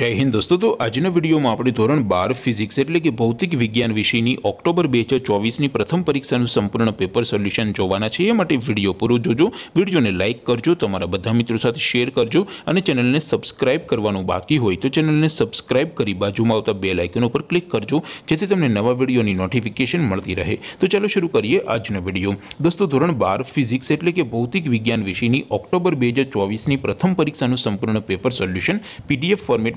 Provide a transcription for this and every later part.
जय हिंद दोस्तों तो आजनो वीडियो म आपडी ધોરણ 12 फिजिक्स એટલે કે ભૌતિક વિજ્ઞાન વિષયની ઓક્ટોબર 2024 ની પ્રથમ પરીક્ષા નું સંપૂર્ણ પેપર સોલ્યુશન જોવાના છે એ માટે વિડિયો પૂરો જોજો વિડિયોને લાઈક કરજો તમારા બધા મિત્રો સાથે શેર કરજો અને ચેનલને સબ્સ્ક્રાઇબ કરવાનો બાકી હોય તો ચેનલને સબ્સ્ક્રાઇબ કરી બાજુમાં ઉતા બેલ આઇકન ઉપર ક્લિક કરજો જેથી તમને નવા વિડિયોની નોટિફિકેશન મળતી રહે તો ચાલો શરુ કરીએ આજનો વિડિયો दोस्तों ધોરણ 12 फिजिक्स એટલે કે ભૌતિક વિજ્ઞાન વિષયની ઓક્ટોબર 2024 ની પ્રથમ પરીક્ષા નું સંપૂર્ણ પેપર સોલ્યુશન પીડીએફ ફોર્મેટ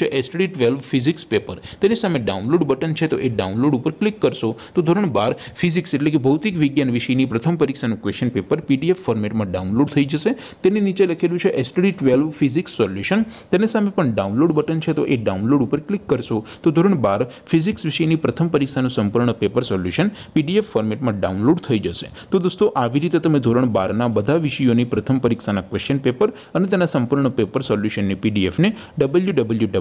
છે STD 12 ફિઝિક્સ પેપર તેની સામે ડાઉનલોડ બટન છે તો એ ડાઉનલોડ ઉપર ક્લિક કરશો તો ધોરણ 12 ફિઝિક્સ એટલે કે ભૌતિક વિજ્ઞાન વિષયની પ્રથમ પરીક્ષાનું ક્વેશ્ચન પેપર PDF ફોર્મેટમાં ડાઉનલોડ થઈ જશે તેની નીચે લખેલું છે STD 12 ફિઝિક્સ સોલ્યુશન તેની સામે પણ ડાઉનલોડ બટન છે તો એ ડાઉનલોડ ઉપર ક્લિક કરશો તો ધોરણ 12 ફિઝિક્સ વિષયની પ્રથમ પરીક્ષાનું સંપૂર્ણ પેપર સોલ્યુશન PDF ફોર્મેટમાં ડાઉનલોડ થઈ જશે તો દોસ્તો આવી રીતે તમે ધોરણ 12 ના બધા વિષયોની પ્રથમ પરીક્ષાના ક્વેશ્ચન પેપર અને તેના સંપૂર્ણ પેપર સોલ્યુશનને PDF ને WWW